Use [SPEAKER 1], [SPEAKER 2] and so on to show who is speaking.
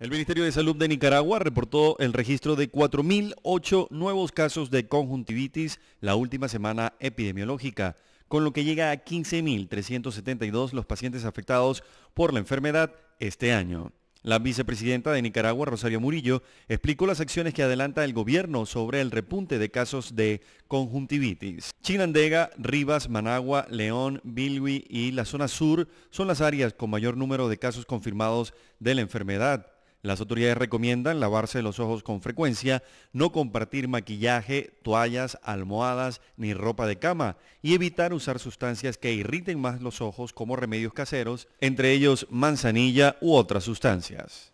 [SPEAKER 1] El Ministerio de Salud de Nicaragua reportó el registro de 4.008 nuevos casos de conjuntivitis la última semana epidemiológica, con lo que llega a 15.372 los pacientes afectados por la enfermedad este año. La vicepresidenta de Nicaragua, Rosario Murillo, explicó las acciones que adelanta el gobierno sobre el repunte de casos de conjuntivitis. Chinandega, Rivas, Managua, León, Bilwi y la zona sur son las áreas con mayor número de casos confirmados de la enfermedad. Las autoridades recomiendan lavarse los ojos con frecuencia, no compartir maquillaje, toallas, almohadas ni ropa de cama y evitar usar sustancias que irriten más los ojos como remedios caseros, entre ellos manzanilla u otras sustancias.